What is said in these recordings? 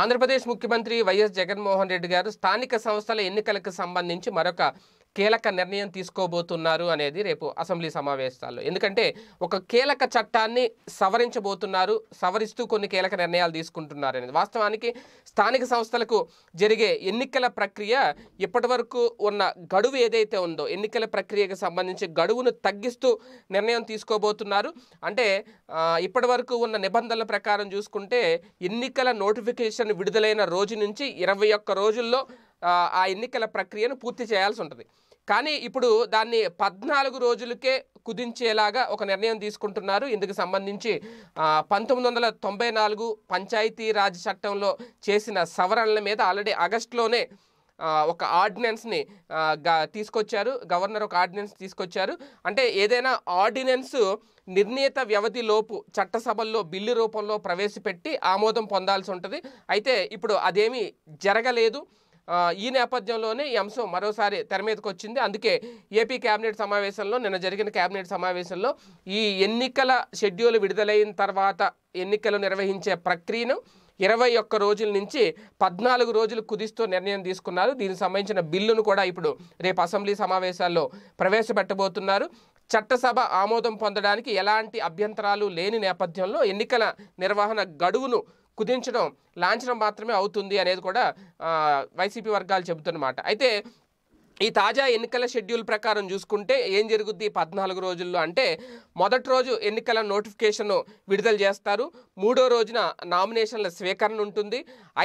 ఆంధ్రప్రదేశ్ ముఖ్యమంత్రి వైఎస్ జగన్మోహన్ రెడ్డి గారు స్థానిక సంస్థల ఎన్నికలకు సంబంధించి మరొక కీలక నిర్ణయం తీసుకోబోతున్నారు అనేది రేపు అసెంబ్లీ సమావేశాల్లో ఎందుకంటే ఒక కీలక చట్టాన్ని సవరించబోతున్నారు సవరిస్తూ కొన్ని కీలక నిర్ణయాలు తీసుకుంటున్నారు అనేది వాస్తవానికి స్థానిక సంస్థలకు జరిగే ఎన్నికల ప్రక్రియ ఇప్పటి ఉన్న గడువు ఏదైతే ఉందో ఎన్నికల ప్రక్రియకు సంబంధించి గడువును తగ్గిస్తూ నిర్ణయం తీసుకోబోతున్నారు అంటే ఇప్పటి వరకు ఉన్న నిబంధనల ప్రకారం చూసుకుంటే ఎన్నికల నోటిఫికేషన్ విడుదలైన రోజు నుంచి ఇరవై ఒక్క రోజుల్లో ఆ ఎన్నికల ప్రక్రియను పూర్తి చేయాల్సి ఉంటుంది కానీ ఇప్పుడు దాన్ని పద్నాలుగు రోజులకే కుదించేలాగా ఒక నిర్ణయం తీసుకుంటున్నారు ఇందుకు సంబంధించి పంతొమ్మిది వందల తొంభై నాలుగు పంచాయతీ రాజ్ చట్టంలో చేసిన సవరణల మీద ఆల్రెడీ ఆగస్టులోనే ఒక ఆర్డినెన్స్ని తీసుకొచ్చారు గవర్నర్ ఒక ఆర్డినెన్స్ తీసుకొచ్చారు అంటే ఏదైనా ఆర్డినెన్స్ నిర్ణీత వ్యవధిలోపు చట్టసభల్లో బిల్లు రూపంలో ప్రవేశపెట్టి ఆమోదం పొందాల్సి ఉంటుంది అయితే ఇప్పుడు అదేమీ జరగలేదు ఈ నేపథ్యంలోనే ఈ అంశం మరోసారి తెర మీదకి వచ్చింది అందుకే ఏపీ కేబినెట్ సమావేశంలో నిన్న జరిగిన కేబినెట్ సమావేశంలో ఈ ఎన్నికల షెడ్యూల్ విడుదలైన తర్వాత ఎన్నికలు నిర్వహించే ప్రక్రియను ఇరవై ఒక్క రోజుల నుంచి పద్నాలుగు రోజులు కుదిస్తూ నిర్ణయం తీసుకున్నారు దీనికి సంబంధించిన బిల్లును కూడా ఇప్పుడు రేపు అసెంబ్లీ సమావేశాల్లో ప్రవేశపెట్టబోతున్నారు చట్టసభ ఆమోదం పొందడానికి ఎలాంటి అభ్యంతరాలు లేని నేపథ్యంలో ఎన్నికల నిర్వహణ గడువును కుదించడం లాంఛనం మాత్రమే అవుతుంది అనేది కూడా వైసీపీ వర్గాలు చెబుతున్నమాట అయితే ఈ తాజా ఎన్నికల షెడ్యూల్ ప్రకారం చూసుకుంటే ఏం జరుగుద్ది పద్నాలుగు రోజుల్లో అంటే మొదటి రోజు ఎన్నికల నోటిఫికేషన్ విడుదల చేస్తారు మూడో రోజున నామినేషన్ల స్వీకరణ ఉంటుంది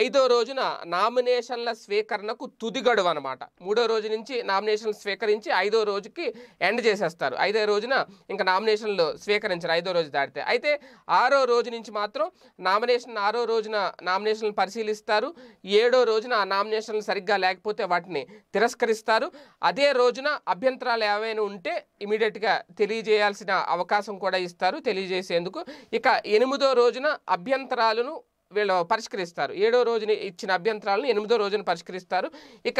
ఐదో రోజున నామినేషన్ల స్వీకరణకు తుది గడువు అనమాట మూడో రోజు నుంచి నామినేషన్లు స్వీకరించి ఐదో రోజుకి ఎండ్ చేసేస్తారు ఐదో రోజున ఇంకా నామినేషన్లు స్వీకరించారు ఐదో రోజు దాటితే అయితే ఆరో రోజు నుంచి మాత్రం నామినేషన్ ఆరో రోజున నామినేషన్లు పరిశీలిస్తారు ఏడో రోజున ఆ నామినేషన్లు సరిగ్గా లేకపోతే వాటిని తిరస్కరిస్తారు ఉన్నారు అదే రోజున అభ్యంతరాలు ఏవైనా ఉంటే ఇమీడియట్గా తెలియజేయాల్సిన అవకాశం కూడా ఇస్తారు తెలియజేసేందుకు ఇక ఎనిమిదో రోజున అభ్యంతరాలను వీళ్ళు పరిష్కరిస్తారు ఏడో రోజున ఇచ్చిన అభ్యంతరాలను ఎనిమిదో రోజున పరిష్కరిస్తారు ఇక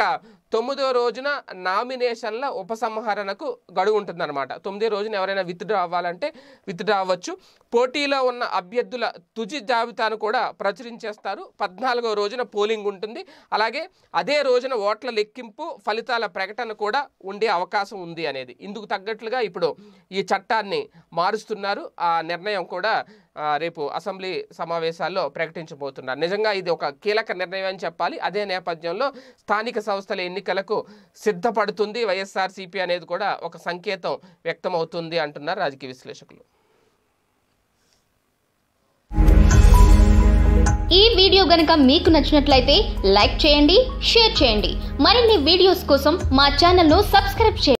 తొమ్మిదో రోజున నామినేషన్ల ఉపసంహరణకు గడువు ఉంటుందన్నమాట తొమ్మిదో రోజున ఎవరైనా విత్డ్రా అవ్వాలంటే విత్డ్రా అవ్వచ్చు పోటీలో ఉన్న అభ్యర్థుల తుది జాబితాను కూడా ప్రచురించేస్తారు పద్నాలుగో రోజున పోలింగ్ ఉంటుంది అలాగే అదే రోజున ఓట్ల లెక్కింపు ఫలితాల ప్రకటన కూడా ఉండే అవకాశం ఉంది అనేది ఇందుకు తగ్గట్లుగా ఇప్పుడు ఈ చట్టాన్ని మారుస్తున్నారు ఆ నిర్ణయం కూడా రేపు అసెంబ్లీ సమావేశాల్లో ప్రకటించబోతున్నారు నిజంగా ఇది ఒక కీలక నిర్ణయం అని చెప్పాలి అదే నేపథ్యంలో స్థానిక సంస్థల ఎన్నికలకు సిద్ధపడుతుంది వైఎస్ఆర్సీపీ అనేది కూడా ఒక సంకేతం వ్యక్తమవుతుంది అంటున్నారు రాజకీయ విశ్లేషకులు ఈ వీడియో గనక మీకు నచ్చినట్లయితే లైక్ చేయండి షేర్ చేయండి మరిన్ని వీడియోస్ కోసం మా ఛానల్ను సబ్స్క్రైబ్ చేయండి